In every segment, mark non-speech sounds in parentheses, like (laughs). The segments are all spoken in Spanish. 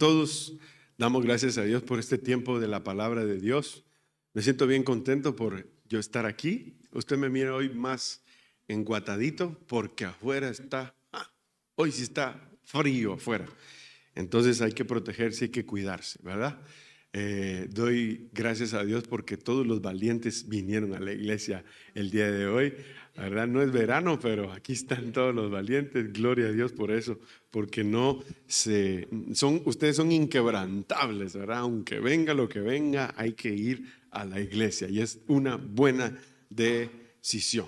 todos damos gracias a Dios por este tiempo de la palabra de Dios. Me siento bien contento por yo estar aquí. Usted me mira hoy más enguatadito porque afuera está, ah, hoy sí está frío afuera. Entonces hay que protegerse, hay que cuidarse, ¿verdad? Eh, doy gracias a Dios porque todos los valientes vinieron a la iglesia el día de hoy. La verdad no es verano, pero aquí están todos los valientes. Gloria a Dios por eso, porque no se son ustedes son inquebrantables, ¿verdad? Aunque venga lo que venga, hay que ir a la iglesia y es una buena decisión.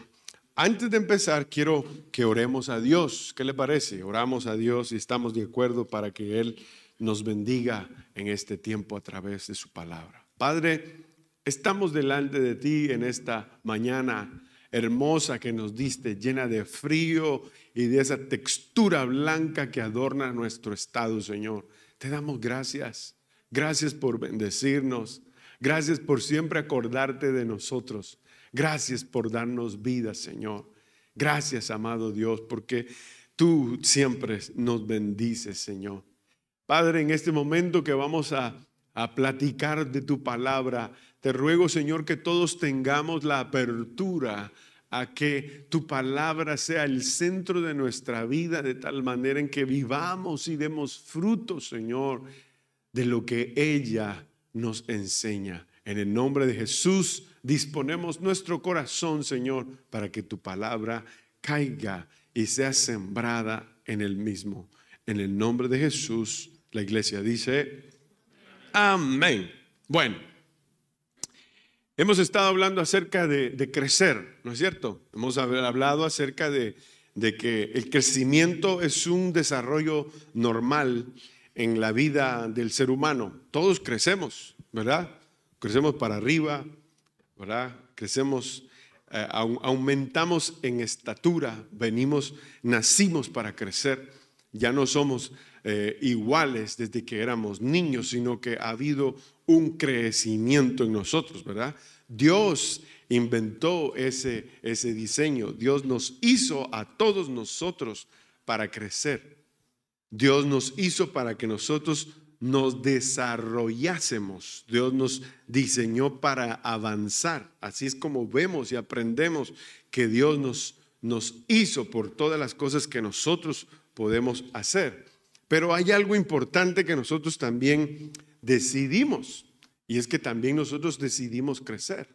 Antes de empezar, quiero que oremos a Dios. ¿Qué le parece? Oramos a Dios y estamos de acuerdo para que él nos bendiga en este tiempo a través de su palabra. Padre, estamos delante de ti en esta mañana hermosa que nos diste, llena de frío y de esa textura blanca que adorna nuestro estado, Señor. Te damos gracias. Gracias por bendecirnos. Gracias por siempre acordarte de nosotros. Gracias por darnos vida, Señor. Gracias, amado Dios, porque tú siempre nos bendices, Señor. Padre, en este momento que vamos a, a platicar de tu palabra, te ruego, Señor, que todos tengamos la apertura a que tu palabra sea el centro de nuestra vida, de tal manera en que vivamos y demos fruto, Señor, de lo que ella nos enseña. En el nombre de Jesús, disponemos nuestro corazón, Señor, para que tu palabra caiga y sea sembrada en el mismo. En el nombre de Jesús. La iglesia dice, amén. Bueno, hemos estado hablando acerca de, crecer, ¿no es cierto? Hemos hablado acerca de, que el crecimiento es un desarrollo normal en la vida del ser humano. Todos crecemos, ¿verdad? Crecemos para arriba, ¿verdad? Crecemos, eh, aumentamos en estatura, venimos, nacimos para crecer. Ya no somos eh, iguales desde que éramos niños, sino que ha habido un crecimiento en nosotros, ¿verdad? Dios inventó ese, ese diseño, Dios nos hizo a todos nosotros para crecer, Dios nos hizo para que nosotros nos desarrollásemos. Dios nos diseñó para avanzar. Así es como vemos y aprendemos que Dios nos, nos hizo por todas las cosas que nosotros podemos hacer. Pero hay algo importante que nosotros también decidimos, y es que también nosotros decidimos crecer.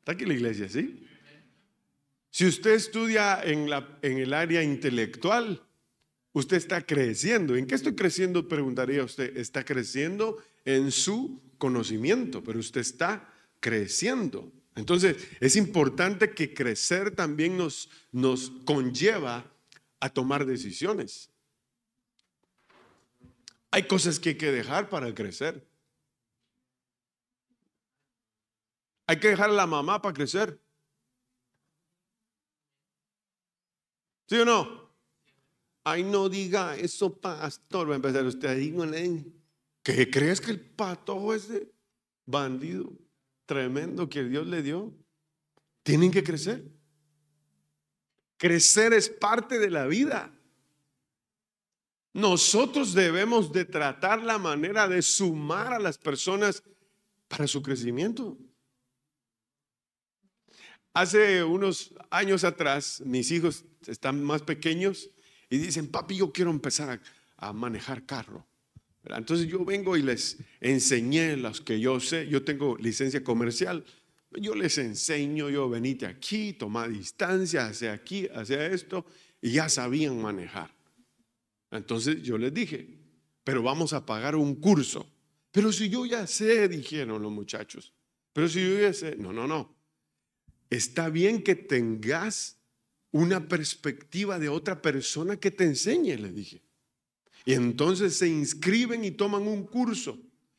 ¿Está aquí la iglesia, sí? Si usted estudia en, el área intelectual, usted está creciendo. ¿En qué estoy creciendo? Preguntaría usted. Está creciendo en su conocimiento, pero usted está creciendo. Entonces, es importante que crecer también nos conlleva a tomar decisiones. Hay cosas que hay que dejar para crecer. Hay que dejar a la mamá para crecer. ¿Sí o no? Ay, no diga eso, pastor. Va a empezar usted Digo, Que crees que el patojo ese bandido tremendo que Dios le dio? Tienen que crecer. Crecer es parte de la vida. Nosotros debemos de tratar la manera de sumar a las personas para su crecimiento. Hace unos años atrás, mis hijos están más pequeños y dicen, papi, yo quiero empezar a, manejar carro. Entonces yo vengo y les enseñé los que yo sé. Yo tengo licencia comercial. Yo les enseño, yo venite aquí, toma distancia hacia aquí, hacia esto, y ya sabían manejar. Entonces yo les dije, pero vamos a pagar un curso. Pero si yo ya sé, dijeron los muchachos, pero si yo ya sé, no, no, no. Está bien que tengas una perspectiva de otra persona que te enseñe, le dije. Y entonces se inscriben y toman un curso.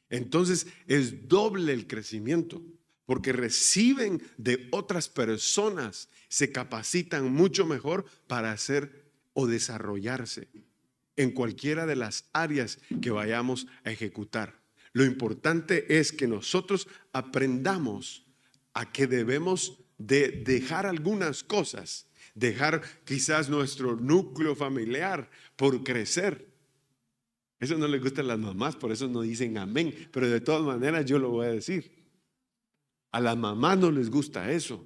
Entonces es doble el crecimiento, porque reciben de otras personas, se capacitan mucho mejor para hacer o desarrollarse en cualquiera de las áreas que vayamos a ejecutar. Lo importante es que nosotros aprendamos a que debemos de dejar algunas cosas, dejar quizás nuestro núcleo familiar por crecer. Eso no les gusta a las mamás, por eso no dicen amén, pero de todas maneras yo lo voy a decir. A las mamás no les gusta eso.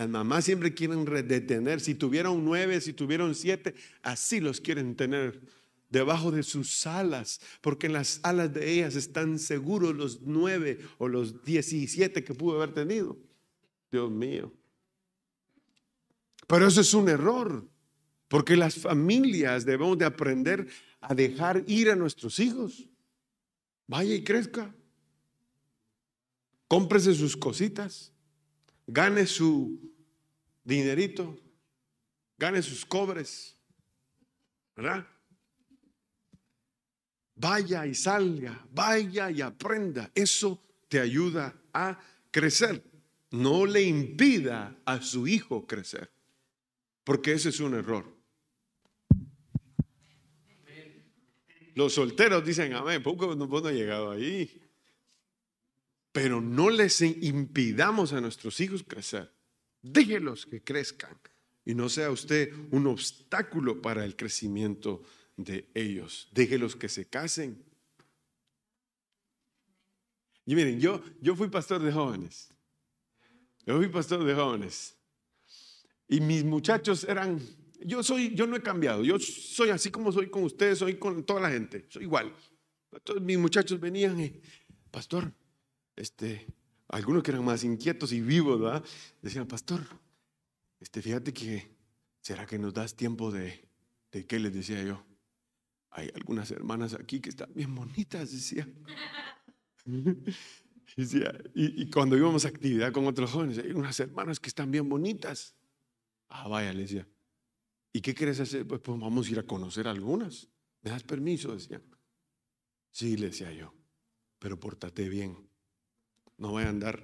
Las mamás siempre quieren detener. Si tuvieron nueve, si tuvieron siete, así los quieren tener debajo de sus alas, porque en las alas de ellas están seguros los nueve o los diecisiete que pudo haber tenido. Dios mío. Pero eso es un error, porque las familias debemos de aprender a dejar ir a nuestros hijos. Vaya y crezca. Cómprese sus cositas. Gane su dinerito, gane sus cobres, ¿verdad? Vaya y salga, vaya y aprenda. Eso te ayuda a crecer. No le impida a su hijo crecer, porque ese es un error. Los solteros dicen, amén, poco no, no ha llegado ahí. Pero no les impidamos a nuestros hijos crecer. Déjelos que crezcan y no sea usted un obstáculo para el crecimiento de ellos. Déjelos que se casen. Y miren, yo, yo fui pastor de jóvenes. Yo fui pastor de jóvenes. Y mis muchachos eran, yo soy, yo no he cambiado. Yo soy así como soy con ustedes, soy con toda la gente. Soy igual. Entonces mis muchachos venían y, pastor, este, algunos que eran más inquietos y vivos, ¿verdad? Decían, pastor, este, fíjate que, ¿será que nos das tiempo de, de qué les decía yo? Hay algunas hermanas aquí que están bien bonitas, decía. (laughs) y, cuando íbamos a actividad con otros jóvenes, hay unas hermanas que están bien bonitas. Ah, vaya, le decía. ¿Y qué quieres hacer? Pues, pues, vamos a ir a conocer algunas. ¿Me das permiso? Decía. Sí, le decía yo. Pero pórtate bien no voy a andar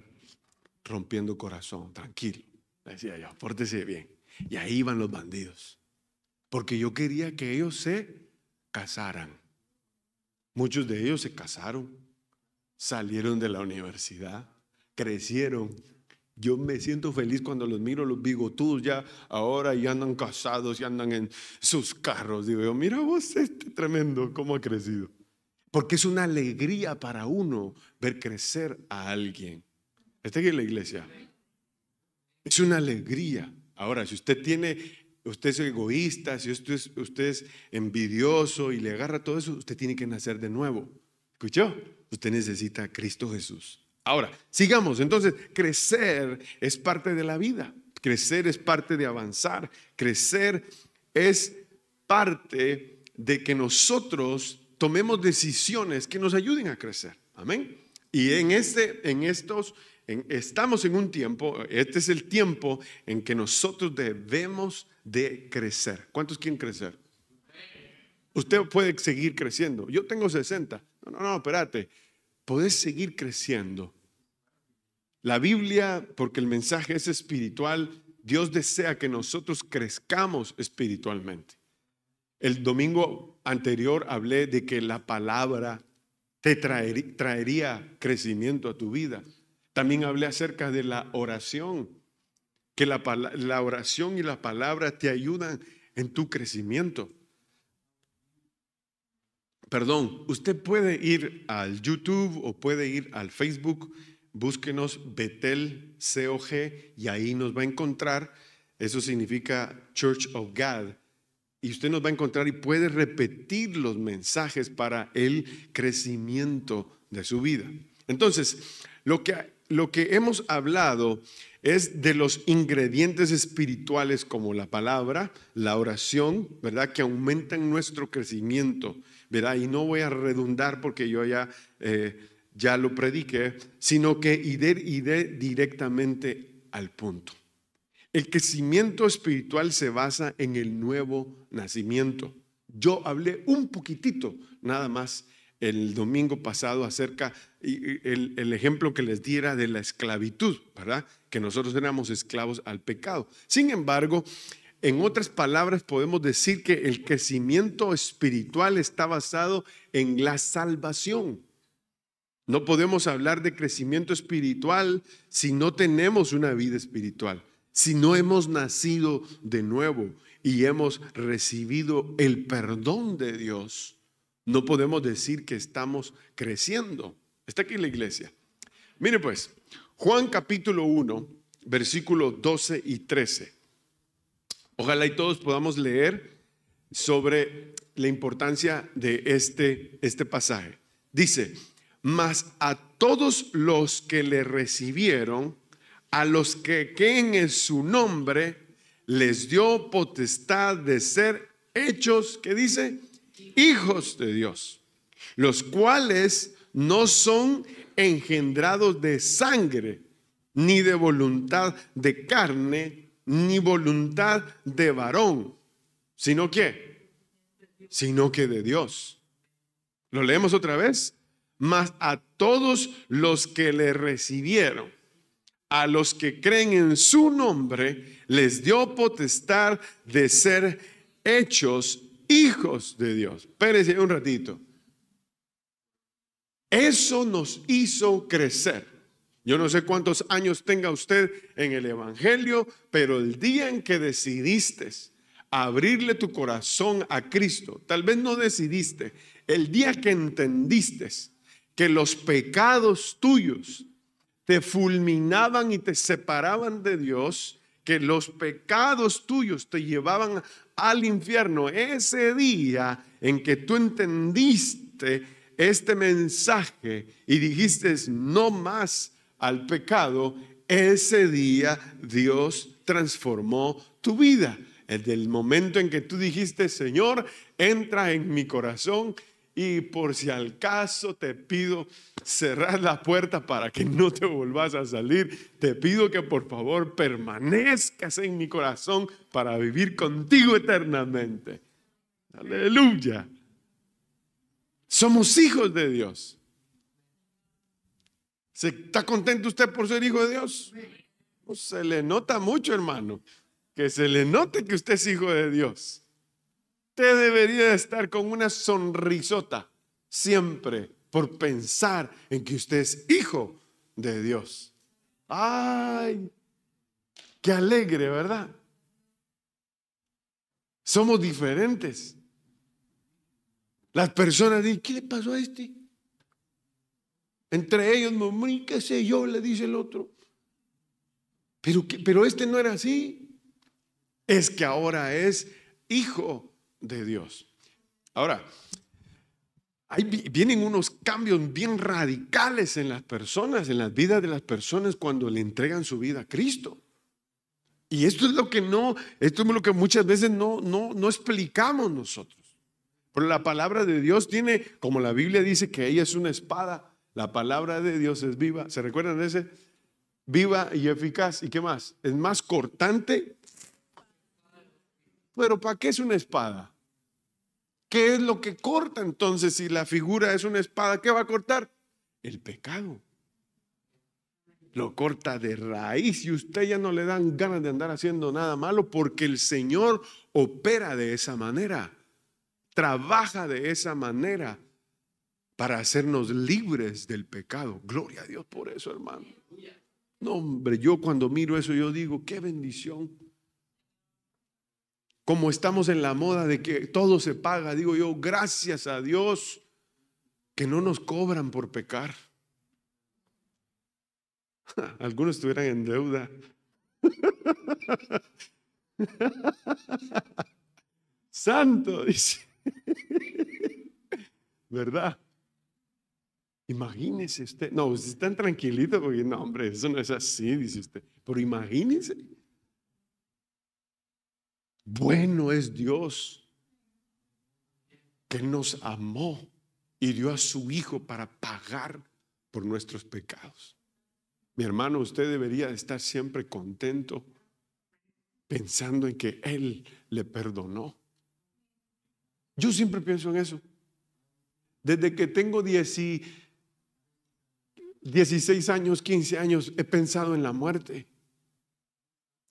rompiendo corazón, tranquilo, decía yo, pórtese bien. Y ahí iban los bandidos, porque yo quería que ellos se casaran. Muchos de ellos se casaron, salieron de la universidad, crecieron. Yo me siento feliz cuando los miro, los tú ya ahora ya andan casados, y andan en sus carros. Digo yo, mira vos este tremendo, cómo ha crecido. Porque es una alegría para uno ver crecer a alguien. ¿Está aquí en la iglesia? Es una alegría. Ahora, si usted tiene, usted es egoísta, si usted es, usted es envidioso y le agarra todo eso, usted tiene que nacer de nuevo. ¿Escuchó? Usted necesita a Cristo Jesús. Ahora, sigamos. Entonces, crecer es parte de la vida. Crecer es parte de avanzar. Crecer es parte de que nosotros tomemos decisiones que nos ayuden a crecer. Amén. Y en, este, en estos, estamos en un tiempo, este es el tiempo en que nosotros debemos de crecer. ¿Cuántos quieren crecer? Usted puede seguir creciendo. Yo tengo 60. No, no, no, espérate. Podés seguir creciendo. La Biblia, porque el mensaje es espiritual, Dios desea que nosotros crezcamos espiritualmente. El domingo anterior hablé de que la palabra te traería crecimiento a tu vida. También hablé acerca de la oración, que la, oración y la palabra te ayudan en tu crecimiento. Perdón, usted puede ir al YouTube o puede ir al Facebook, búsquenos Betel COG y ahí nos va a encontrar. Eso significa Church of God y usted nos va a encontrar y puede repetir los mensajes para el crecimiento de su vida. Entonces, lo que, lo que hemos hablado es de los ingredientes espirituales como la palabra, la oración, ¿verdad? Que aumentan nuestro crecimiento, ¿verdad? Y no voy a redundar porque yo ya, eh, ya lo prediqué, sino que iré, iré directamente al punto. El crecimiento espiritual se basa en el nuevo nacimiento. Yo hablé un poquitito nada más el domingo pasado acerca el, el ejemplo que les diera de la esclavitud, ¿verdad? Que nosotros éramos esclavos al pecado. Sin embargo, en otras palabras, podemos decir que el crecimiento espiritual está basado en la salvación. No podemos hablar de crecimiento espiritual si no tenemos una vida espiritual, si no hemos nacido de nuevo, y hemos recibido el perdón de Dios, no podemos decir que estamos creciendo. Está aquí en la iglesia. Mire pues, Juan capítulo 1, versículos 12 y 13. Ojalá y todos podamos leer sobre la importancia de este, este pasaje. Dice, mas a todos los que le recibieron, a los que creen en su nombre, les dio potestad de ser hechos, ¿qué dice? Hijos de Dios, los cuales no son engendrados de sangre, ni de voluntad de carne, ni voluntad de varón, sino que, sino que de Dios. Lo leemos otra vez. Mas a todos los que le recibieron, a los que creen en su nombre, les dio potestad de ser hechos hijos de Dios. Espérense un ratito. Eso nos hizo crecer. Yo no sé cuántos años tenga usted en el Evangelio, pero el día en que decidiste abrirle tu corazón a Cristo, tal vez no decidiste, el día que entendiste que los pecados tuyos te fulminaban y te separaban de Dios, que los pecados tuyos te llevaban al infierno. Ese día en que tú entendiste este mensaje y dijiste no más al pecado, ese día Dios transformó tu vida. Desde el momento en que tú dijiste, Señor, entra en mi corazón y por si al caso te pido cerrar la puerta para que no te volvas a salir. Te pido que por favor permanezcas en mi corazón para vivir contigo eternamente. Aleluya. Somos hijos de Dios. ¿Se ¿Está contento usted por ser hijo de Dios? se le nota mucho, hermano. Que se le note que usted es hijo de Dios. Usted debería estar con una sonrisota siempre por pensar en que usted es hijo de Dios. ¡Ay! ¡Qué alegre, ¿verdad? Somos diferentes. Las personas dicen, ¿qué le pasó a este? Entre ellos, mami, qué sé yo, le dice el otro. Pero, pero este no era así. Es que ahora es hijo de Dios. Ahora, vienen unos cambios bien radicales en las personas, en las vidas de las personas cuando le entregan su vida a Cristo. Y esto es lo que no, esto es lo que muchas veces no, no, no explicamos nosotros. Pero la palabra de Dios tiene, como la Biblia dice que ella es una espada, la palabra de Dios es viva. ¿Se recuerdan de ese? Viva y eficaz. ¿Y qué más? Es más cortante. Pero ¿para qué es una espada? ¿Qué es lo que corta entonces si la figura es una espada? ¿Qué va a cortar? El pecado. Lo corta de raíz y usted ya no le dan ganas de andar haciendo nada malo porque el Señor opera de esa manera, trabaja de esa manera para hacernos libres del pecado. Gloria a Dios por eso, hermano. No, hombre, yo cuando miro eso, yo digo, qué bendición como estamos en la moda de que todo se paga, digo yo, gracias a Dios que no nos cobran por pecar. (laughs) Algunos estuvieran en deuda. (laughs) Santo, dice. (laughs) ¿Verdad? Imagínese usted. No, usted están tranquilitos porque no, hombre, eso no es así, dice usted. Pero imagínese. Bueno es Dios que nos amó y dio a su Hijo para pagar por nuestros pecados. Mi hermano, usted debería estar siempre contento pensando en que Él le perdonó. Yo siempre pienso en eso. Desde que tengo 16 años, 15 años, he pensado en la muerte.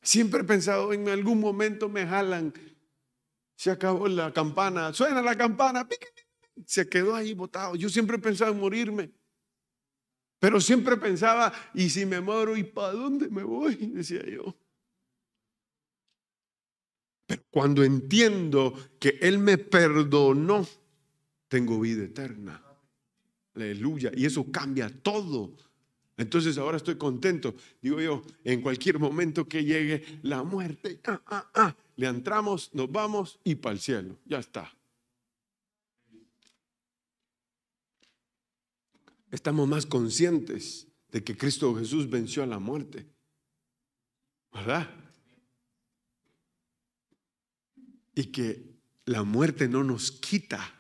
Siempre he pensado, en algún momento me jalan. Se acabó la campana, suena la campana, se quedó ahí botado. Yo siempre he pensado en morirme. Pero siempre pensaba, ¿y si me muero? ¿Y para dónde me voy? (laughs) Decía yo. Pero cuando entiendo que Él me perdonó, tengo vida eterna. Aleluya. Y eso cambia todo. Entonces ahora estoy contento. Digo yo, en cualquier momento que llegue la muerte, ah, ah, ah le entramos, nos vamos y para el cielo. Ya está. Estamos más conscientes de que Cristo Jesús venció a la muerte. ¿Verdad? Y que la muerte no nos quita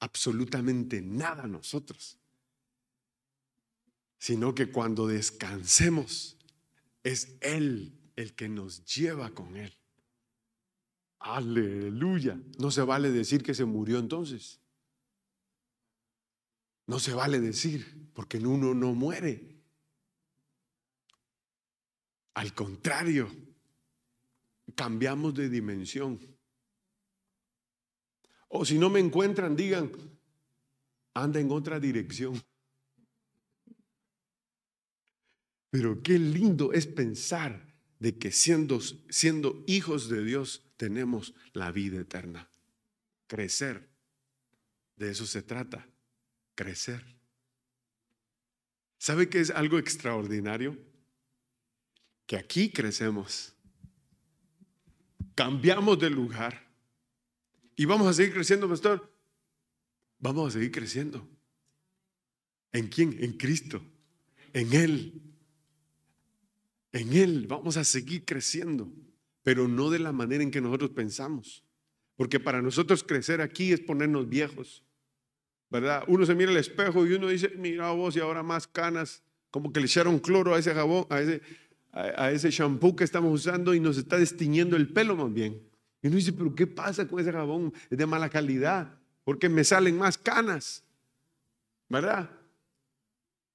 absolutamente nada a nosotros sino que cuando descansemos, es Él el que nos lleva con Él. Aleluya. No se vale decir que se murió entonces. No se vale decir, porque uno no muere. Al contrario, cambiamos de dimensión. O si no me encuentran, digan, anda en otra dirección. Pero qué lindo es pensar de que siendo, siendo hijos de Dios tenemos la vida eterna. Crecer. De eso se trata. Crecer. ¿Sabe qué es algo extraordinario? Que aquí crecemos. Cambiamos de lugar. Y vamos a seguir creciendo, pastor. Vamos a seguir creciendo. ¿En quién? En Cristo. En Él en Él vamos a seguir creciendo, pero no de la manera en que nosotros pensamos. Porque para nosotros crecer aquí es ponernos viejos, ¿verdad? Uno se mira al espejo y uno dice, mira vos y ahora más canas, como que le echaron cloro a ese jabón, a ese, a, ese shampoo que estamos usando y nos está destiñendo el pelo más bien. Y uno dice, pero ¿qué pasa con ese jabón? Es de mala calidad, porque me salen más canas, ¿verdad?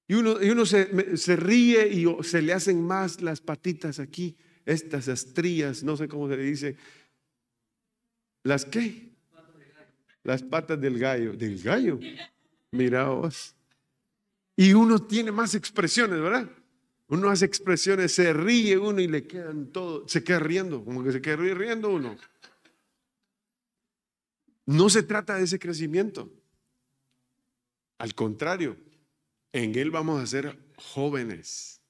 Y uno, se, se, ríe y se le hacen más las patitas aquí, estas estrías, no sé cómo se le dice. ¿Las qué? Las patas del gallo. Del gallo. Miraos. Y uno tiene más expresiones, ¿verdad? Uno hace expresiones, se ríe uno y le quedan todo, se queda riendo, como que se queda riendo uno. No se trata de ese crecimiento. Al contrario, en Él vamos a ser jóvenes.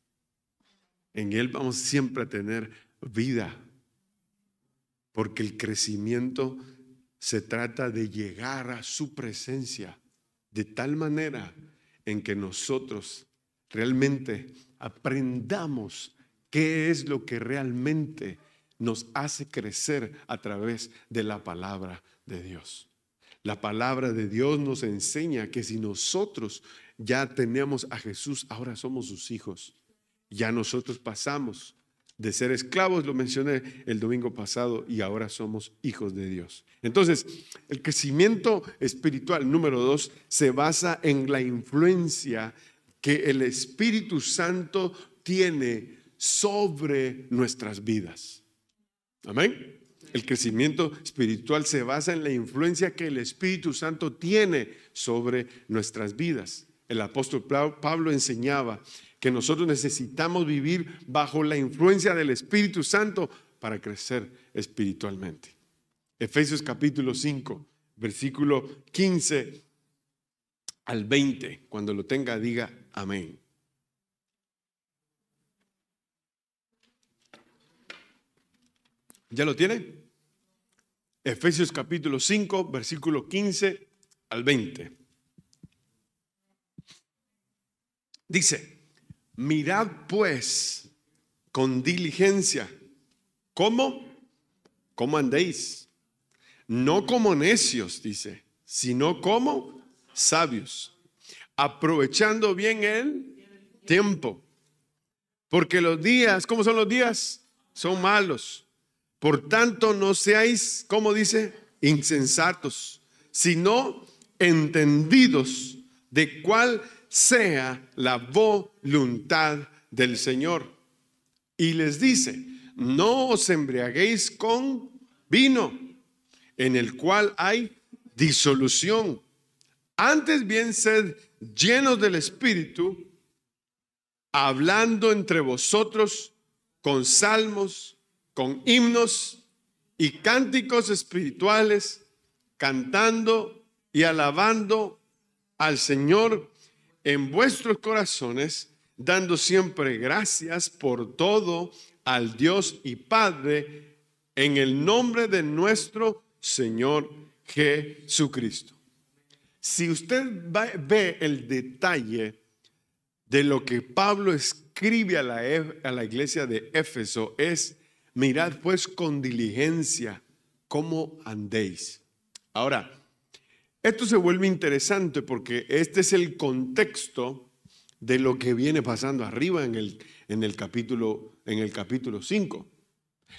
En Él vamos siempre a tener vida. Porque el crecimiento se trata de llegar a su presencia de tal manera en que nosotros realmente aprendamos qué es lo que realmente nos hace crecer a través de la palabra de Dios. La palabra de Dios nos enseña que si nosotros ya tenemos a Jesús, ahora somos sus hijos. Ya nosotros pasamos de ser esclavos, lo mencioné el domingo pasado, y ahora somos hijos de Dios. Entonces, el crecimiento espiritual número dos se basa en la influencia que el Espíritu Santo tiene sobre nuestras vidas. Amén. El crecimiento espiritual se basa en la influencia que el Espíritu Santo tiene sobre nuestras vidas. El apóstol Pablo enseñaba que nosotros necesitamos vivir bajo la influencia del Espíritu Santo para crecer espiritualmente. Efesios capítulo 5, versículo 15 al 20. Cuando lo tenga, diga amén. ¿Ya lo tiene? Efesios capítulo 5, versículo 15 al 20. Dice, mirad pues con diligencia. ¿Cómo? ¿Cómo andéis? No como necios, dice, sino como sabios, aprovechando bien el tiempo. Porque los días, ¿cómo son los días? Son malos. Por tanto, no seáis, como dice, insensatos, sino entendidos de cuál sea la voluntad del Señor. Y les dice, no os embriaguéis con vino, en el cual hay disolución. Antes bien sed llenos del Espíritu, hablando entre vosotros con salmos, con himnos y cánticos espirituales, cantando y alabando al Señor en vuestros corazones, dando siempre gracias por todo al Dios y Padre, en el nombre de nuestro Señor Jesucristo. Si usted ve el detalle de lo que Pablo escribe a la, a la iglesia de Éfeso, es, mirad pues con diligencia cómo andéis. Ahora, esto se vuelve interesante porque este es el contexto de lo que viene pasando arriba en el, en el capítulo en el capítulo 5.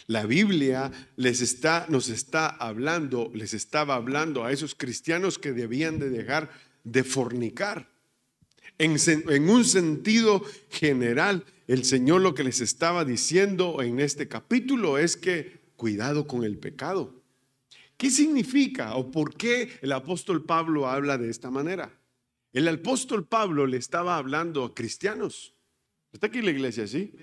La Biblia les está, nos está hablando, les estaba hablando a esos cristianos que debían de dejar de fornicar. en un sentido general, el Señor lo que les estaba diciendo en este capítulo es que cuidado con el pecado. ¿Qué significa o por qué el apóstol Pablo habla de esta manera? El apóstol Pablo le estaba hablando a cristianos. ¿Está aquí la iglesia, sí?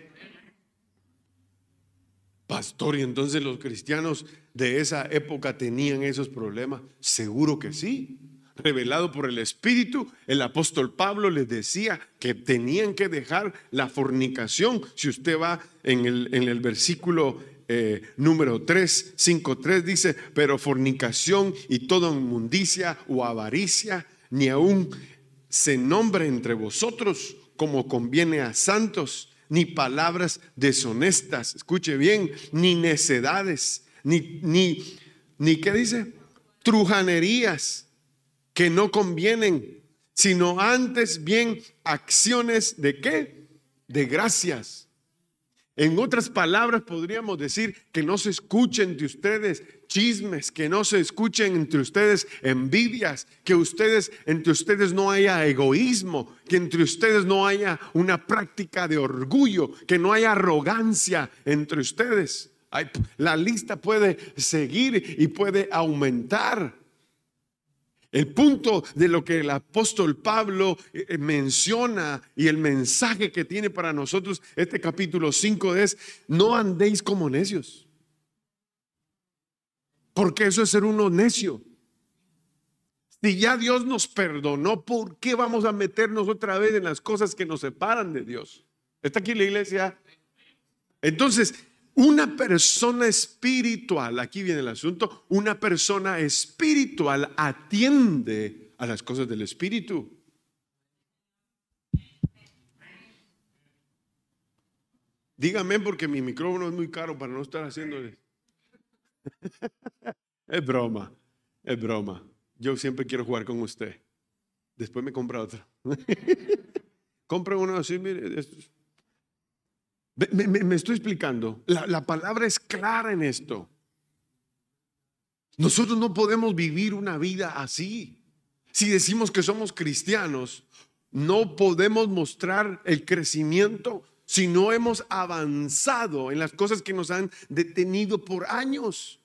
Pastor, ¿y entonces los cristianos de esa época tenían esos problemas? Seguro que sí. Revelado por el Espíritu, el apóstol Pablo les decía que tenían que dejar la fornicación. Si usted va en el, en el versículo eh, número 3, 5, 3 dice, pero fornicación y toda inmundicia o avaricia, ni aún se nombre entre vosotros como conviene a santos, ni palabras deshonestas, escuche bien, ni necedades, ni, ni, ni qué dice, trujanerías que no convienen, sino antes bien acciones de qué? De gracias. En otras palabras, podríamos decir que no se escuchen de ustedes chismes, que no se escuchen entre ustedes envidias, que ustedes entre ustedes no haya egoísmo, que entre ustedes no haya una práctica de orgullo, que no haya arrogancia entre ustedes. La lista puede seguir y puede aumentar. El punto de lo que el apóstol Pablo eh, eh, menciona y el mensaje que tiene para nosotros este capítulo 5 es, no andéis como necios. Porque eso es ser uno necio. Si ya Dios nos perdonó, ¿por qué vamos a meternos otra vez en las cosas que nos separan de Dios? ¿Está aquí la iglesia? Entonces, una persona espiritual, aquí viene el asunto, una persona espiritual atiende a las cosas del espíritu. Dígame porque mi micrófono es muy caro para no estar haciéndole. (laughs) es broma, es broma. Yo siempre quiero jugar con usted. Después me compra otro. (laughs) Compre uno así, mire, me, estoy explicando. La, la palabra es clara en esto. Nosotros no podemos vivir una vida así. Si decimos que somos cristianos, no podemos mostrar el crecimiento si no hemos avanzado en las cosas que nos han detenido por años.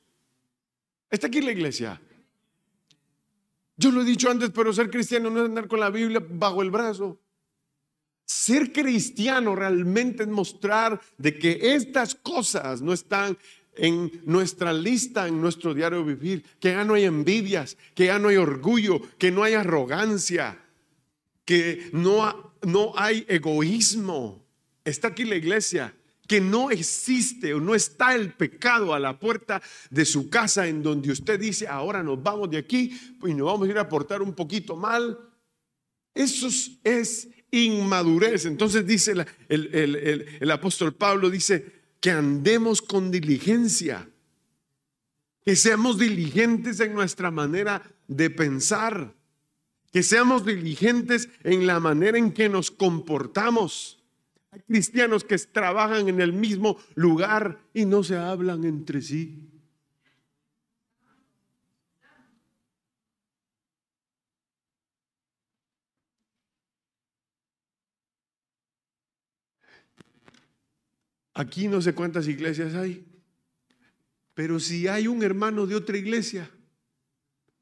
Está aquí la iglesia. Yo lo he dicho antes, pero ser cristiano no es andar con la Biblia bajo el brazo. Ser cristiano realmente es mostrar de que estas cosas no están en nuestra lista, en nuestro diario vivir, que ya no hay envidias, que ya no hay orgullo, que no hay arrogancia, que no, no hay egoísmo. Está aquí la iglesia, que no existe o no está el pecado a la puerta de su casa en donde usted dice, ahora nos vamos de aquí y nos vamos a ir a portar un poquito mal. Eso es inmadurez. Entonces dice el, el apóstol Pablo, dice que andemos con diligencia, que seamos diligentes en nuestra manera de pensar, que seamos diligentes en la manera en que nos comportamos. Hay cristianos que trabajan en el mismo lugar y no se hablan entre sí. Aquí no sé cuántas iglesias hay, pero si hay un hermano de otra iglesia,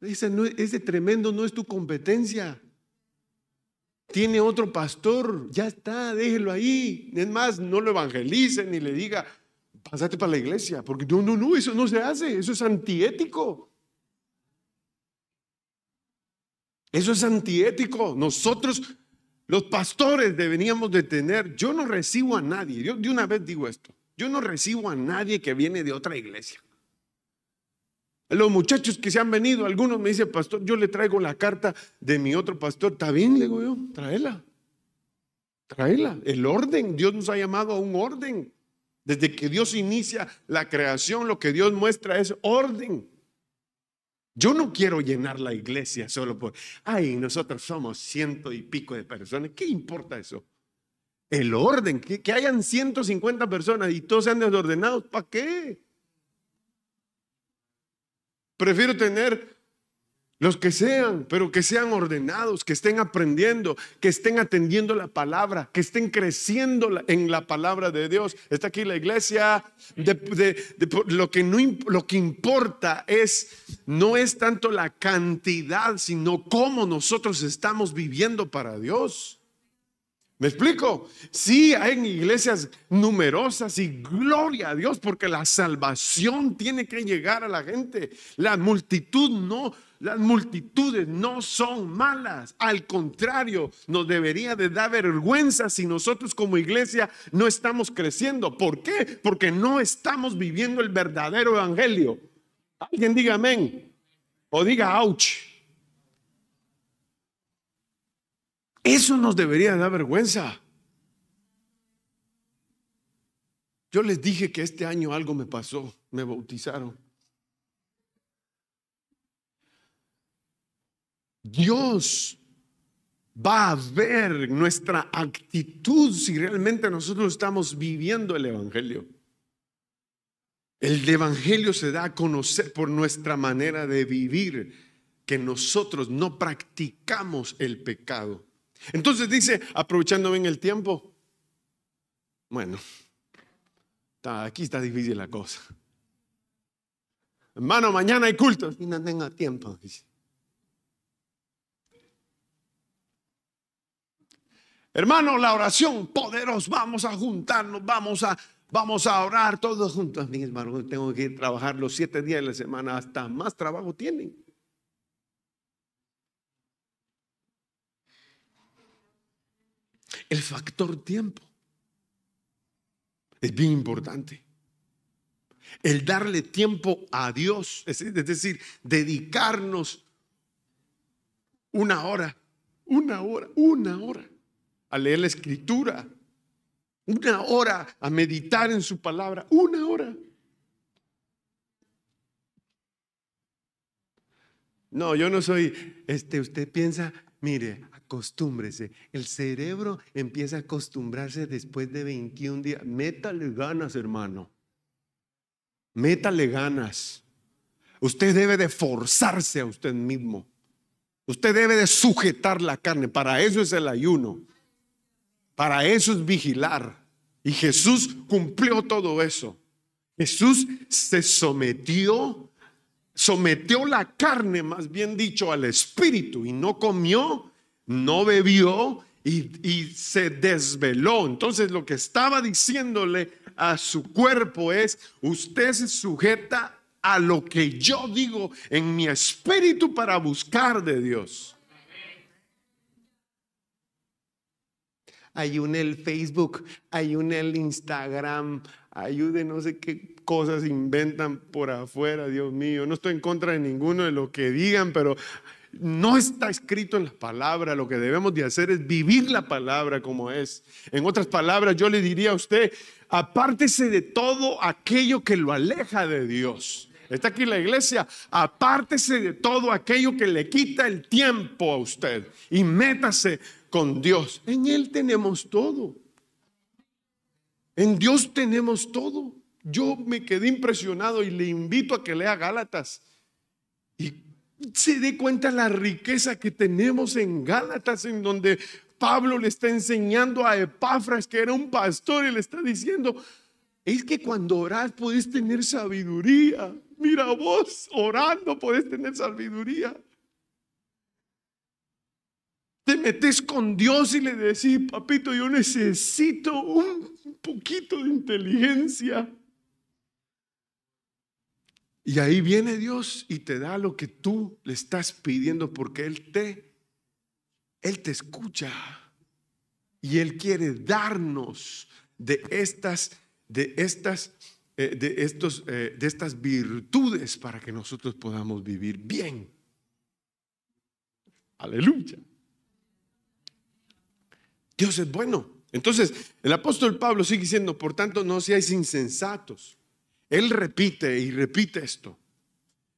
ese, tremendo no es tu competencia. Tiene otro pastor, ya está, déjelo ahí. Es más, no lo evangelice ni le diga, pásate para la iglesia, porque no, no, no, eso no se hace, eso es antiético. Eso es antiético. Nosotros los pastores deberíamos de tener, yo no recibo a nadie, yo de una vez digo esto, yo no recibo a nadie que viene de otra iglesia. Los muchachos que se han venido, algunos me dicen, pastor, yo le traigo la carta de mi otro pastor, está bien, le digo yo, tráela, tráela, el orden, Dios nos ha llamado a un orden. Desde que Dios inicia la creación, lo que Dios muestra es orden. Yo no quiero llenar la iglesia solo por, ay, nosotros somos ciento y pico de personas. ¿Qué importa eso? El orden, que, que hayan 150 personas y todos sean desordenados, ¿para qué? Prefiero tener los que sean, pero que sean ordenados, que estén aprendiendo, que estén atendiendo la palabra, que estén creciendo en la palabra de Dios. Está aquí la iglesia. lo, que no, lo que importa es, no es tanto la cantidad, sino cómo nosotros estamos viviendo para Dios. ¿Me explico? Sí, hay iglesias numerosas y gloria a Dios porque la salvación tiene que llegar a la gente. La multitud no, las multitudes no son malas. Al contrario, nos debería de dar vergüenza si nosotros como iglesia no estamos creciendo. ¿Por qué? Porque no estamos viviendo el verdadero evangelio. Alguien diga amén o diga ouch. Eso nos debería dar vergüenza. Yo les dije que este año algo me pasó, me bautizaron. Dios va a ver nuestra actitud si realmente nosotros estamos viviendo el Evangelio. El Evangelio se da a conocer por nuestra manera de vivir, que nosotros no practicamos el pecado. Entonces dice, aprovechando bien el tiempo, bueno, aquí está difícil la cosa. Hermano, mañana hay culto. Y no tengo tiempo. Dice. Hermano, la oración, poderosa vamos a juntarnos, vamos a, vamos a orar todos juntos. Mi hermano, tengo que trabajar los siete días de la semana, hasta más trabajo tienen. El factor tiempo es bien importante. El darle tiempo a Dios, es decir, dedicarnos una hora, una hora, una hora a leer la escritura, una hora a meditar en su palabra, una hora. No, yo no soy, este, usted piensa, mire, acostúmbrese. El cerebro empieza a acostumbrarse después de 21 días. Métale ganas, hermano. Métale ganas. Usted debe de forzarse a usted mismo. Usted debe de sujetar la carne. Para eso es el ayuno. Para eso es vigilar. Y Jesús cumplió todo eso. Jesús se sometió, sometió la carne, más bien dicho, al espíritu y no comió, no bebió y, se desveló. Entonces lo que estaba diciéndole a su cuerpo es, usted se sujeta a lo que yo digo en mi espíritu para buscar de Dios. hay un el Facebook, hay un el Instagram, ayude, no sé qué cosas inventan por afuera, Dios mío. No estoy en contra de ninguno de lo que digan, pero no está escrito en la palabra. Lo que debemos de hacer es vivir la palabra como es. En otras palabras, yo le diría a usted, apártese de todo aquello que lo aleja de Dios. Está aquí la iglesia. Apártese de todo aquello que le quita el tiempo a usted y métase con Dios. En Él tenemos todo. En Dios tenemos todo. Yo me quedé impresionado y le invito a que lea Gálatas y se dé cuenta la riqueza que tenemos en Gálatas, en donde Pablo le está enseñando a Epafras, que era un pastor, y le está diciendo, es que cuando oras podés tener sabiduría. Mira vos, orando podés tener sabiduría te metes con Dios y le decís, papito, yo necesito un poquito de inteligencia. Y ahí viene Dios y te da lo que tú le estás pidiendo porque Él te, Él te escucha y Él quiere darnos de estas, de estas, eh, de estos, eh, de estas virtudes para que nosotros podamos vivir bien. Aleluya. Dios es bueno. Entonces, el apóstol Pablo sigue diciendo, por tanto, no seáis insensatos. Él repite y repite esto.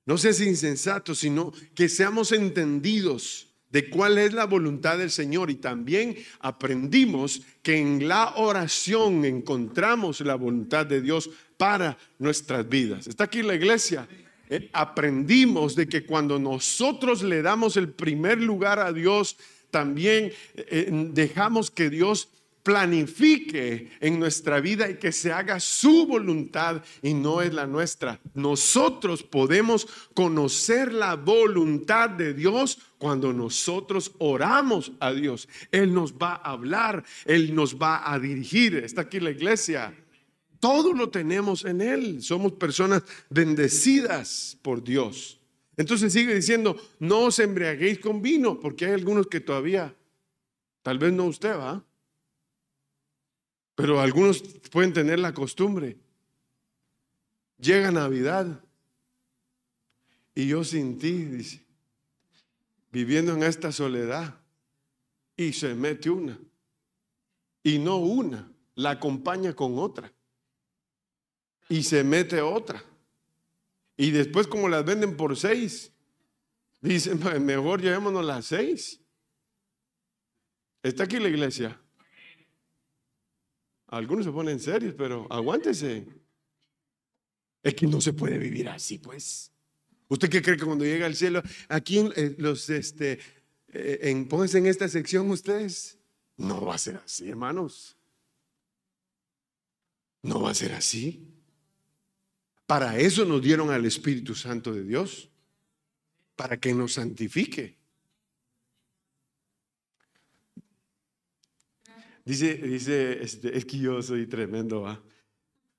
No seas insensato, sino que seamos entendidos de cuál es la voluntad del Señor. Y también aprendimos que en la oración encontramos la voluntad de Dios para nuestras vidas. Está aquí la iglesia. Eh, aprendimos de que cuando nosotros le damos el primer lugar a Dios, también eh, eh, dejamos que Dios planifique en nuestra vida y que se haga su voluntad y no es la nuestra. Nosotros podemos conocer la voluntad de Dios cuando nosotros oramos a Dios. Él nos va a hablar, Él nos va a dirigir. Está aquí la iglesia. Todo lo tenemos en Él. Somos personas bendecidas por Dios. Entonces sigue diciendo, no os embriaguéis con vino, porque hay algunos que todavía, tal vez no usted va, pero algunos pueden tener la costumbre. Llega Navidad y yo sin ti, dice, viviendo en esta soledad, y se mete una, y no una, la acompaña con otra, y se mete otra y después como las venden por seis, dicen, mejor llevémonos las seis. Está aquí la iglesia. Algunos se ponen serios, pero aguántese. Es que no se puede vivir así, pues. ¿Usted qué cree que cuando llega al cielo, aquí eh, los, este, eh, en, pónganse en esta sección ustedes? No va a ser así, hermanos. No va a ser así. Para eso nos dieron al Espíritu Santo de Dios, para que nos santifique. Dice, dice este, es que yo soy tremendo, ¿va?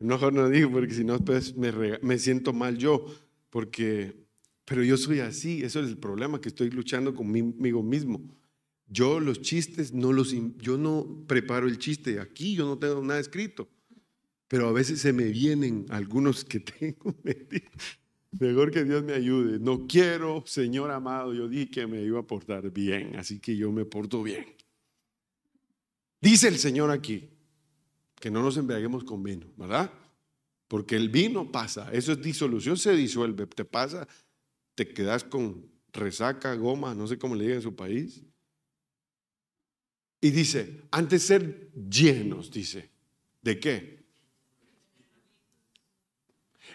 Mejor no digo porque si no, pues me, me siento mal yo, porque, pero yo soy así, eso es el problema, que estoy luchando conmigo mismo. Yo los chistes no los, yo no preparo el chiste, aquí yo no tengo nada escrito pero a veces se me vienen algunos que (laughs) tengo. Mejor que Dios me ayude. No quiero, Señor amado, yo dije que me iba a portar bien, así que yo me porto bien. Dice el Señor aquí, que no nos embriaguemos con vino, ¿verdad? Porque el vino pasa, eso es disolución, se disuelve, te pasa, te quedas con resaca, goma, no sé cómo le digan en su país. Y dice, antes ser llenos, dice, ¿de qué?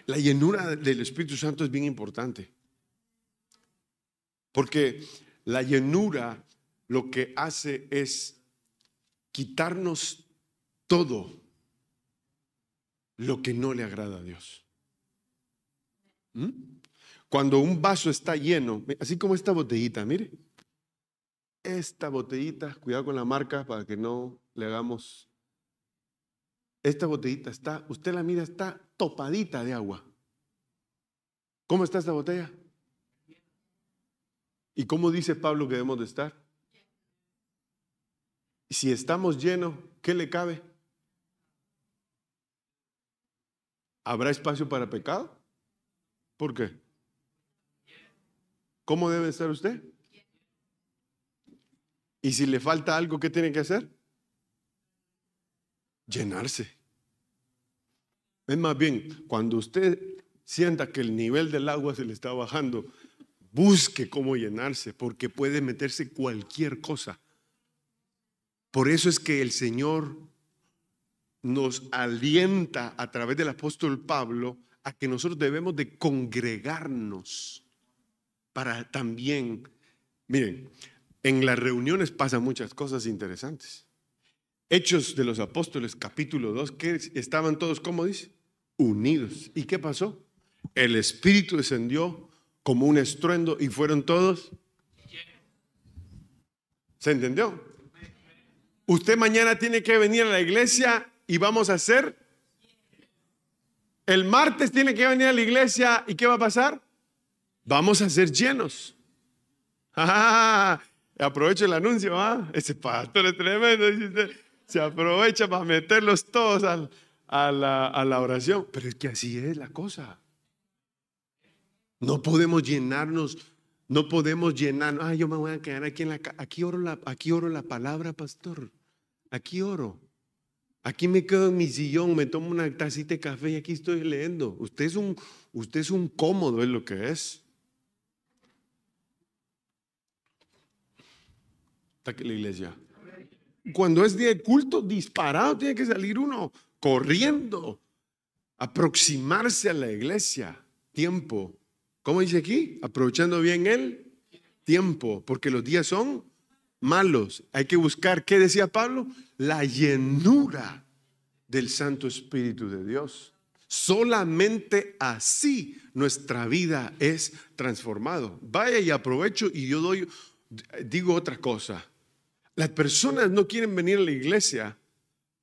La llenura del Espíritu Santo es bien importante. Porque la llenura lo que hace es quitarnos todo lo que no le agrada a Dios. ¿Mm? Cuando un vaso está lleno, así como esta botellita, mire, esta botellita, cuidado con la marca para que no le hagamos esta botellita está, usted la mira, está topadita de agua. ¿Cómo está esta botella? ¿Y cómo dice Pablo que debemos de estar? Si estamos llenos, ¿qué le cabe? ¿Habrá espacio para pecado? ¿Por qué? ¿Cómo debe estar usted? ¿Y si le falta algo, qué tiene que hacer? llenarse. Es más bien, cuando usted sienta que el nivel del agua se le está bajando, busque cómo llenarse, porque puede meterse cualquier cosa. Por eso es que el Señor nos alienta a través del apóstol Pablo a que nosotros debemos de congregarnos para también, miren, en las reuniones pasan muchas cosas interesantes. Hechos de los Apóstoles, capítulo 2, que estaban todos, ¿cómo dice? Unidos. ¿Y qué pasó? El Espíritu descendió como un estruendo y fueron todos. ¿Se entendió? Usted mañana tiene que venir a la iglesia y vamos a hacer. El martes tiene que venir a la iglesia y ¿qué va a pasar? Vamos a ser llenos. (laughs) Ah, aprovecho el anuncio, va. ¿ah? Ese pastor es tremendo se aprovecha para meterlos todos a, la, oración. Pero es que así es la cosa. No podemos llenarnos, no podemos llenarnos. Ah, yo me voy a quedar aquí en la aquí oro la, aquí oro la palabra, pastor. Aquí oro. Aquí me quedo en mi sillón, me tomo una tacita de café y aquí estoy leyendo. Usted es un, usted es un cómodo, es lo que es. Está aquí la iglesia cuando es día de culto, disparado tiene que salir uno corriendo, aproximarse a la iglesia. Tiempo. ¿Cómo dice aquí? Aprovechando bien el tiempo, porque los días son malos. Hay que buscar, ¿qué decía Pablo? La llenura del Santo Espíritu de Dios. Solamente así nuestra vida es transformado. Vaya y aprovecho y yo doy, digo otra cosa. Las personas no quieren venir a la iglesia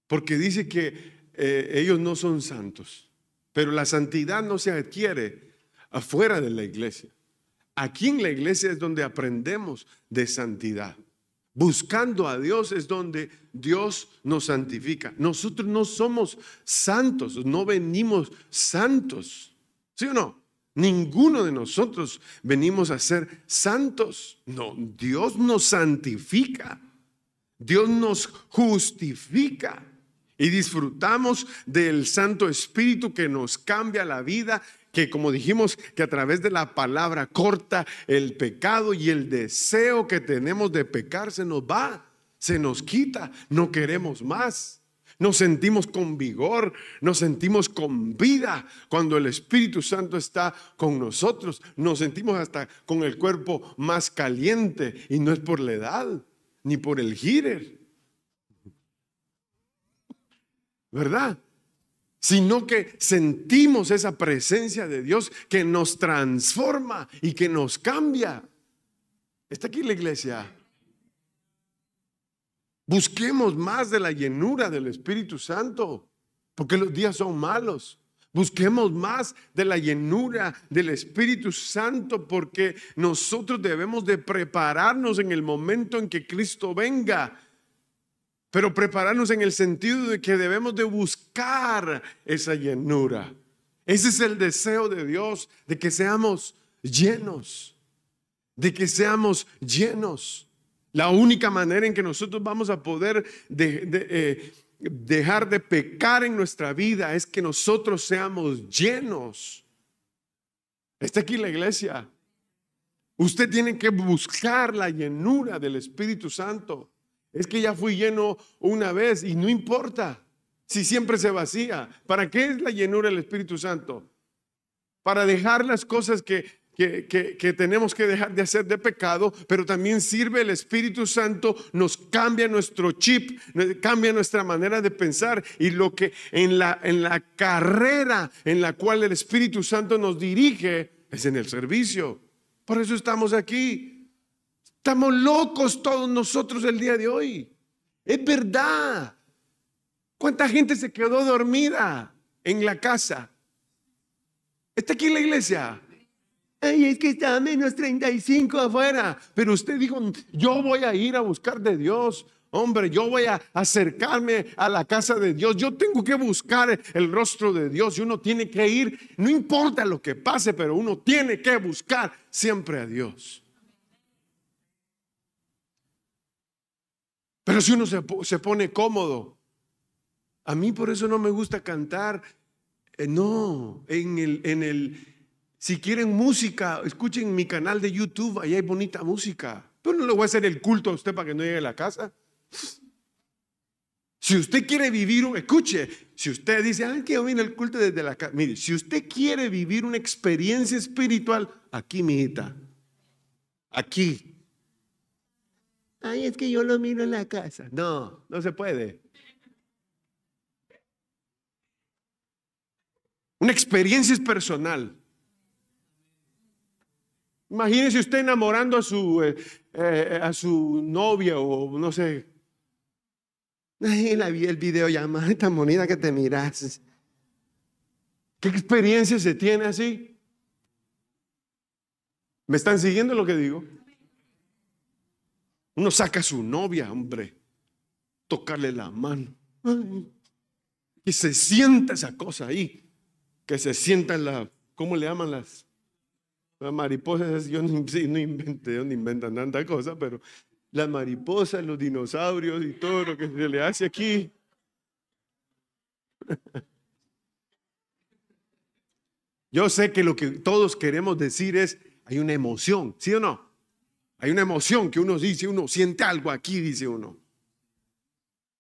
porque dice que eh, ellos no son santos. Pero la santidad no se adquiere afuera de la iglesia. Aquí en la iglesia es donde aprendemos de santidad. Buscando a Dios es donde Dios nos santifica. Nosotros no somos santos, no venimos santos. ¿Sí o no? Ninguno de nosotros venimos a ser santos. No, Dios nos santifica. Dios nos justifica y disfrutamos del Santo Espíritu que nos cambia la vida, que como dijimos, que a través de la palabra corta el pecado y el deseo que tenemos de pecar se nos va, se nos quita, no queremos más. Nos sentimos con vigor, nos sentimos con vida cuando el Espíritu Santo está con nosotros. Nos sentimos hasta con el cuerpo más caliente y no es por la edad, ni por el girer. ¿Verdad? Sino que sentimos esa presencia de Dios que nos transforma y que nos cambia. Está aquí la iglesia. Busquemos más de la llenura del Espíritu Santo, porque los días son malos. Busquemos más de la llenura del Espíritu Santo porque nosotros debemos de prepararnos en el momento en que Cristo venga. Pero prepararnos en el sentido de que debemos de buscar esa llenura. Ese es el deseo de Dios, de que seamos llenos, de que seamos llenos. La única manera en que nosotros vamos a poder de, eh, dejar de pecar en nuestra vida es que nosotros seamos llenos. Está aquí la iglesia. Usted tiene que buscar la llenura del Espíritu Santo. Es que ya fui lleno una vez y no importa si siempre se vacía. ¿Para qué es la llenura del Espíritu Santo? Para dejar las cosas que que, tenemos que dejar de hacer de pecado, pero también sirve el Espíritu Santo, nos cambia nuestro chip, cambia nuestra manera de pensar y lo que en la, en la carrera en la cual el Espíritu Santo nos dirige es en el servicio. Por eso estamos aquí. Estamos locos todos nosotros el día de hoy. Es verdad. ¿Cuánta gente se quedó dormida en la casa? Está aquí en la iglesia ay, es que está a menos 35 afuera. Pero usted dijo, yo voy a ir a buscar de Dios. Hombre, yo voy a acercarme a la casa de Dios. Yo tengo que buscar el rostro de Dios y uno tiene que ir, no importa lo que pase, pero uno tiene que buscar siempre a Dios. Pero si uno se, pone cómodo, a mí por eso no me gusta cantar, eh, no, en el, en el, si quieren música, escuchen mi canal de YouTube, ahí hay bonita música. Pero no le voy a hacer el culto a usted para que no llegue a la casa. Si usted quiere vivir, escuche, si usted dice, ay que yo el culto desde la casa, mire, si usted quiere vivir una experiencia espiritual, aquí, mijita, aquí. Ay, es que yo lo miro en la casa. No, no se puede. Una experiencia es personal. Imagínese usted enamorando a su, eh, eh, a su novia o no sé. Ay, la vi el video llamada, tan bonita que te miras. ¿Qué experiencia se tiene así? ¿Me están siguiendo lo que digo? Uno saca a su novia, hombre, tocarle la mano. Que se sienta esa cosa ahí, que se sienta la, ¿cómo le llaman las las mariposas, yo no, inventé, no inventan tanta cosa, pero las mariposas, los dinosaurios y todo lo que se le hace aquí. Yo sé que lo que todos queremos decir es, hay una emoción, ¿sí o no? Hay una emoción que uno dice, uno siente algo aquí, dice uno.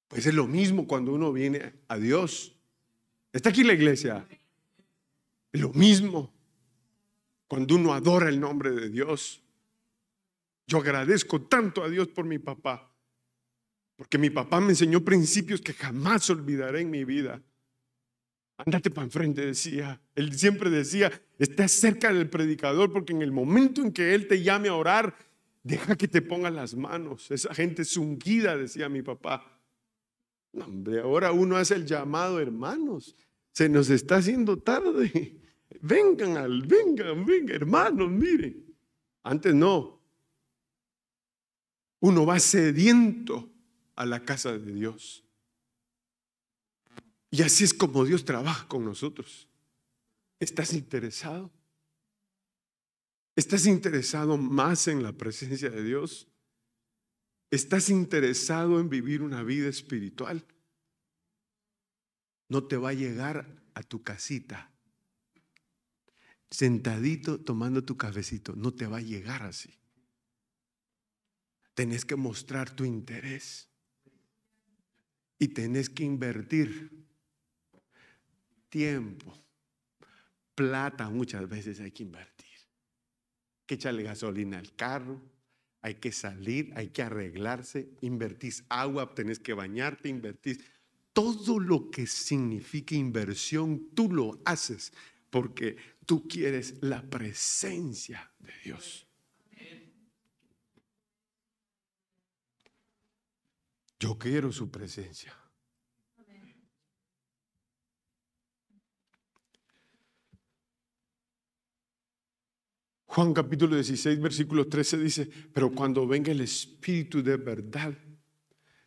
Pues es lo mismo cuando uno viene a Dios. Está aquí la iglesia. Es lo mismo cuando uno adora el nombre de Dios. Yo agradezco tanto a Dios por mi papá, porque mi papá me enseñó principios que jamás olvidaré en mi vida. Ándate para enfrente, decía. Él siempre decía, está cerca del predicador, porque en el momento en que él te llame a orar, deja que te ponga las manos. Esa gente es decía mi papá. hombre, ahora uno hace el llamado, hermanos. Se nos está haciendo tarde. Vengan, al, vengan, vengan, hermanos, miren. Antes no. Uno va sediento a la casa de Dios. Y así es como Dios trabaja con nosotros. ¿Estás interesado? ¿Estás interesado más en la presencia de Dios? ¿Estás interesado en vivir una vida espiritual? No te va a llegar a tu casita sentadito tomando tu cafecito, no te va a llegar así. Tenés que mostrar tu interés y tenés que invertir tiempo, plata muchas veces hay que invertir. que echarle gasolina al carro, hay que salir, hay que arreglarse, invertís agua, tenés que bañarte, invertís. Todo lo que significa inversión, tú lo haces porque tú quieres la presencia de Dios. Yo quiero su presencia. Juan capítulo 16, versículo 13 dice, pero cuando venga el Espíritu de verdad,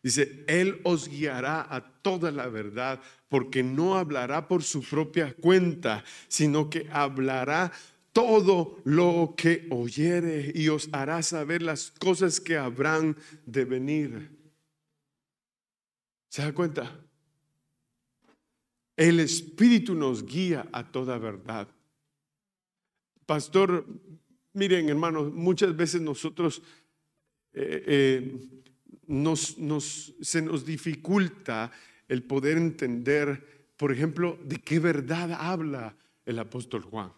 Dice, Él os guiará a toda la verdad, porque no hablará por su propia cuenta, sino que hablará todo lo que oyere y os hará saber las cosas que habrán de venir. ¿Se da cuenta? El Espíritu nos guía a toda verdad. Pastor, miren hermanos, muchas veces nosotros eh, eh, se nos dificulta el poder entender, por ejemplo, de qué verdad habla el apóstol Juan.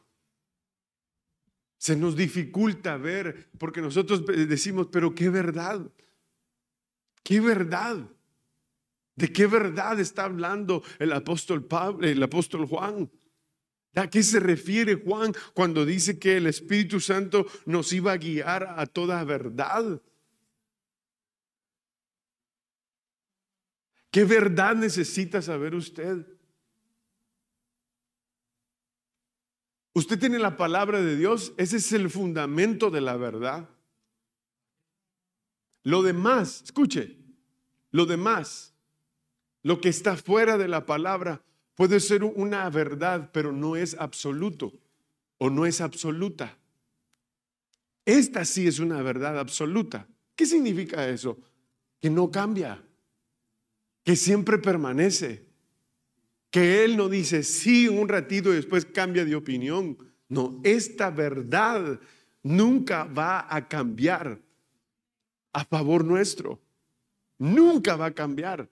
Se nos dificulta ver, porque nosotros decimos, pero qué verdad, qué verdad, de qué verdad está hablando el apóstol Pablo, el apóstol Juan. ¿A qué se refiere Juan cuando dice que el Espíritu Santo nos iba a guiar a toda verdad? ¿Qué verdad necesita saber usted? Usted tiene la palabra de Dios, ese es el fundamento de la verdad. Lo demás, escuche, lo demás, lo que está fuera de la palabra puede ser una verdad, pero no es absoluto o no es absoluta. Esta sí es una verdad absoluta. ¿Qué significa eso? Que no cambia que siempre permanece, que Él no dice sí un ratito y después cambia de opinión. No, esta verdad nunca va a cambiar a favor nuestro. Nunca va a cambiar.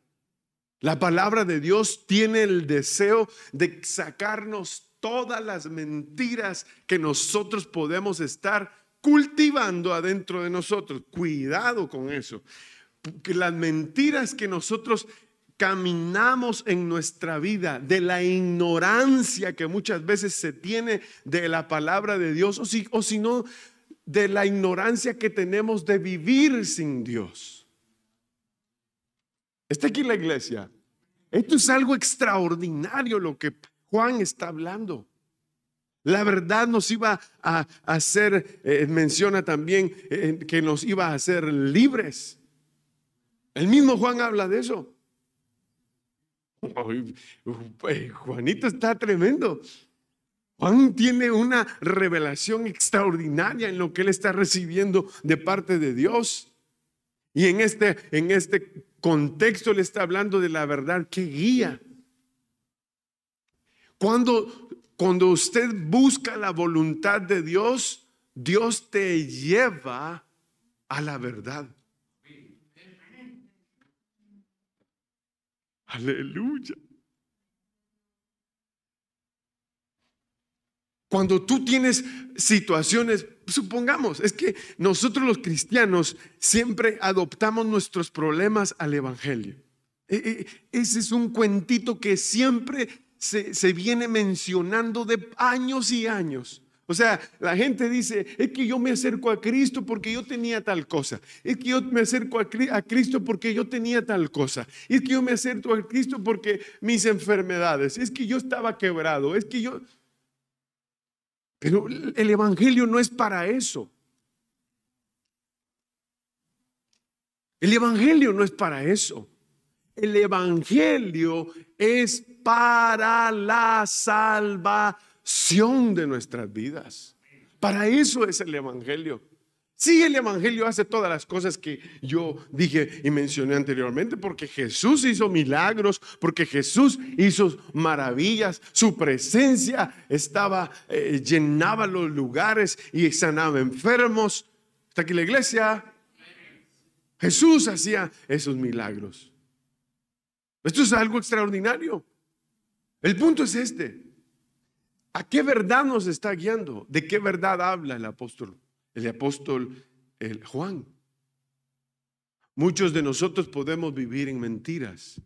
La palabra de Dios tiene el deseo de sacarnos todas las mentiras que nosotros podemos estar cultivando adentro de nosotros. Cuidado con eso las mentiras que nosotros caminamos en nuestra vida, de la ignorancia que muchas veces se tiene de la palabra de Dios, o si, no, de la ignorancia que tenemos de vivir sin Dios. Está aquí la iglesia. Esto es algo extraordinario lo que Juan está hablando. La verdad nos iba a hacer, eh, menciona también eh, que nos iba a hacer libres. El mismo Juan habla de eso. Eh, Juanito está tremendo. Juan tiene una revelación extraordinaria en lo que él está recibiendo de parte de Dios. Y en este, en este contexto le está hablando de la verdad que guía. Cuando, cuando usted busca la voluntad de Dios, Dios te lleva a la verdad. Aleluya. Cuando tú tienes situaciones, supongamos, es que nosotros los cristianos siempre adoptamos nuestros problemas al Evangelio. E, e, ese es un cuentito que siempre se, se viene mencionando de años y años. O sea, la gente dice, es que yo me acerco a Cristo porque yo tenía tal cosa. Es que yo me acerco a Cristo porque yo tenía tal cosa. Es que yo me acerco a Cristo porque mis enfermedades. Es que yo estaba quebrado. Es que yo... Pero el Evangelio no es para eso. El Evangelio no es para eso. El Evangelio es para la salvación de nuestras vidas. Para eso es el Evangelio. Si el Evangelio hace todas las cosas que yo dije y mencioné anteriormente, porque Jesús hizo milagros, porque Jesús hizo maravillas, su presencia estaba, eh, llenaba los lugares y sanaba enfermos. Hasta que la iglesia. Jesús hacía esos milagros. Esto es algo extraordinario. El punto es este. ¿A qué verdad nos está guiando? ¿De qué verdad habla el apóstol? El apóstol el Juan. Muchos de nosotros podemos vivir en mentiras.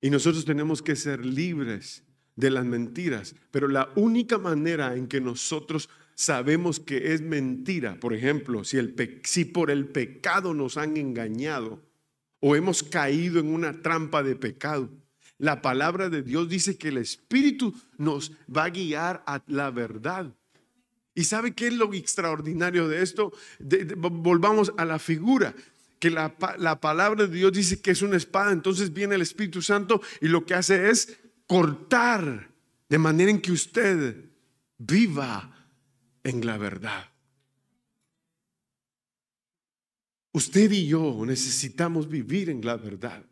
Y nosotros tenemos que ser libres de las mentiras. Pero la única manera en que nosotros sabemos que es mentira, por ejemplo, si, si por el pecado nos han engañado o hemos caído en una trampa de pecado, la palabra de Dios dice que el Espíritu nos va a guiar a la verdad. ¿Y sabe qué es lo extraordinario de esto? volvamos a la figura que la, la, palabra de Dios dice que es una espada, entonces viene el Espíritu Santo y lo que hace es cortar de manera en que usted viva en la verdad. Usted y yo necesitamos vivir en la verdad.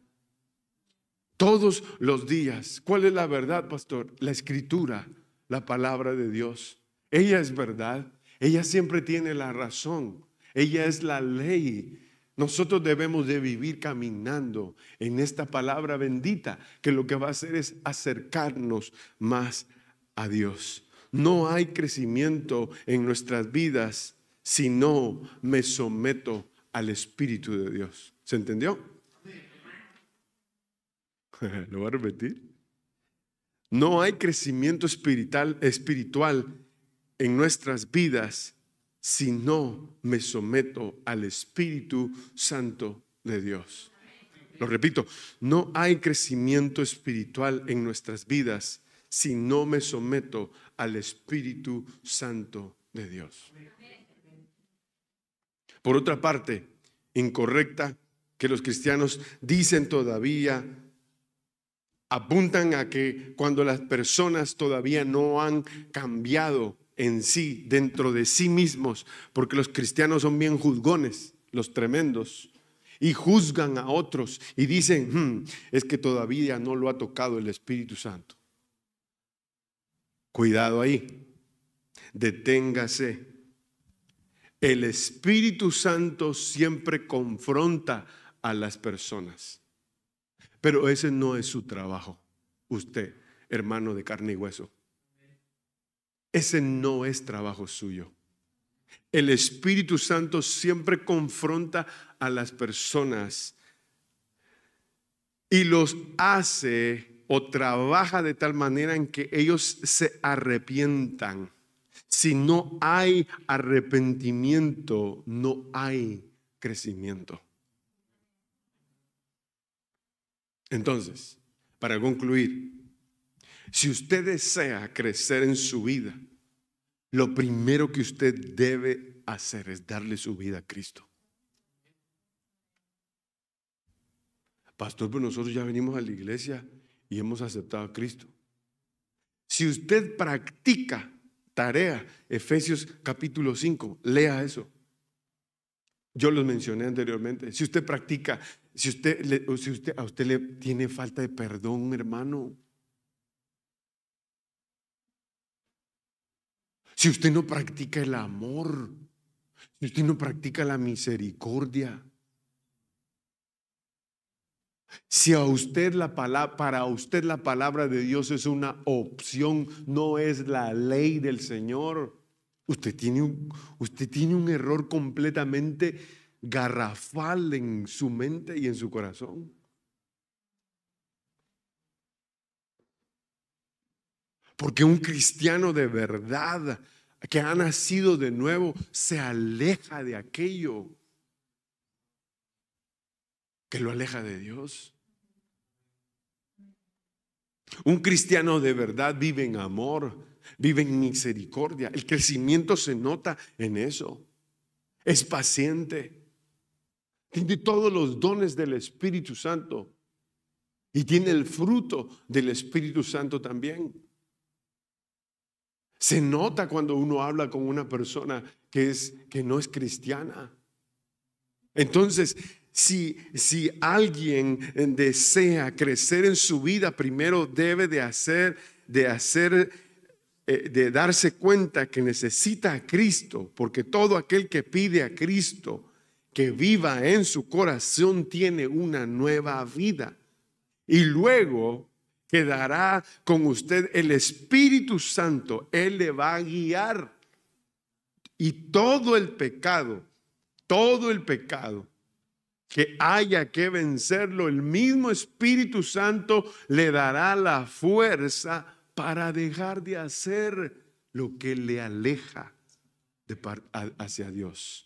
Todos los días. ¿Cuál es la verdad, pastor? La escritura, la palabra de Dios. Ella es verdad. Ella siempre tiene la razón. Ella es la ley. Nosotros debemos de vivir caminando en esta palabra bendita, que lo que va a hacer es acercarnos más a Dios. No hay crecimiento en nuestras vidas si no me someto al Espíritu de Dios. ¿Se entendió? (laughs) Lo voy a repetir. No hay crecimiento espiritual, espiritual en nuestras vidas si no me someto al Espíritu Santo de Dios. Lo repito, no hay crecimiento espiritual en nuestras vidas si no me someto al Espíritu Santo de Dios. Por otra parte, incorrecta que los cristianos dicen todavía apuntan a que cuando las personas todavía no han cambiado en sí, dentro de sí mismos, porque los cristianos son bien juzgones, los tremendos, y juzgan a otros y dicen, hmm, es que todavía no lo ha tocado el Espíritu Santo. Cuidado ahí, deténgase. El Espíritu Santo siempre confronta a las personas. Pero ese no es su trabajo, usted, hermano de carne y hueso. Ese no es trabajo suyo. El Espíritu Santo siempre confronta a las personas y los hace o trabaja de tal manera en que ellos se arrepientan. Si no hay arrepentimiento, no hay crecimiento. Entonces, para concluir, si usted desea crecer en su vida, lo primero que usted debe hacer es darle su vida a Cristo. Pastor, pues nosotros ya venimos a la iglesia y hemos aceptado a Cristo. Si usted practica tarea, Efesios capítulo 5, lea eso. Yo los mencioné anteriormente. Si usted practica si usted, si usted, a usted le tiene falta de perdón, hermano. Si usted no practica el amor, si usted no practica la misericordia, si a usted la palabra, para usted la palabra de Dios es una opción, no es la ley del Señor, usted tiene un, usted tiene un error completamente garrafal en su mente y en su corazón. Porque un cristiano de verdad que ha nacido de nuevo se aleja de aquello que lo aleja de Dios. Un cristiano de verdad vive en amor, vive en misericordia. El crecimiento se nota en eso. Es paciente, tiene todos los dones del Espíritu Santo y tiene el fruto del Espíritu Santo también. Se nota cuando uno habla con una persona que, es, que no es cristiana. Entonces, si, si alguien desea crecer en su vida, primero debe de hacer, de hacer, eh, de darse cuenta que necesita a Cristo, porque todo aquel que pide a Cristo que viva en su corazón tiene una nueva vida. Y luego quedará con usted el Espíritu Santo. Él le va a guiar. Y todo el pecado, todo el pecado que haya que vencerlo, el mismo Espíritu Santo le dará la fuerza para dejar de hacer lo que le aleja hacia Dios.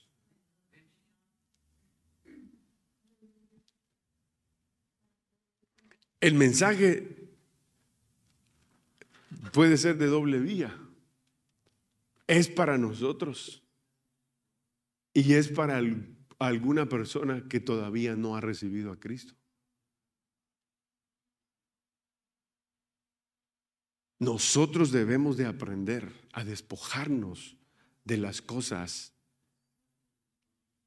El mensaje puede ser de doble vía. Es para nosotros y es para alguna persona que todavía no ha recibido a Cristo. Nosotros debemos de aprender a despojarnos de las cosas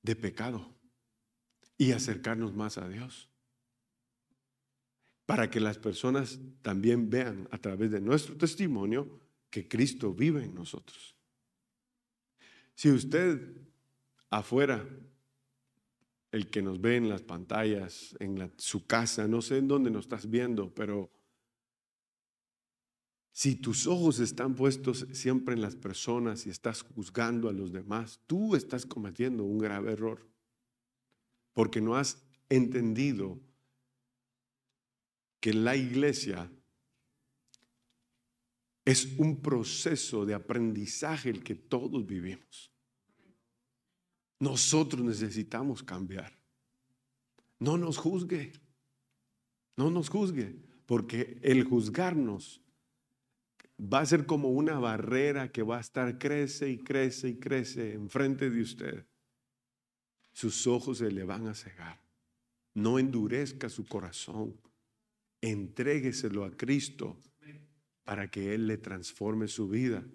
de pecado y acercarnos más a Dios para que las personas también vean a través de nuestro testimonio que Cristo vive en nosotros. Si usted afuera, el que nos ve en las pantallas, en su casa, no sé en dónde nos estás viendo, pero si tus ojos están puestos siempre en las personas y estás juzgando a los demás, tú estás cometiendo un grave error, porque no has entendido que la iglesia es un proceso de aprendizaje el que todos vivimos. Nosotros necesitamos cambiar. No nos juzgue. No nos juzgue, porque el juzgarnos va a ser como una barrera que va a estar crece y crece y crece enfrente de usted. Sus ojos se le van a cegar. No endurezca su corazón entrégueselo a Cristo para que Él le transforme su vida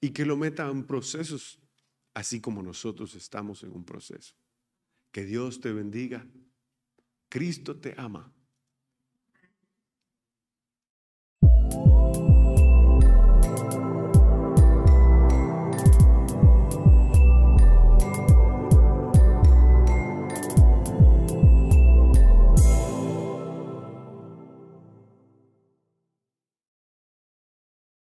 y que lo meta en procesos, así como nosotros estamos en un proceso. Que Dios te bendiga. Cristo te ama.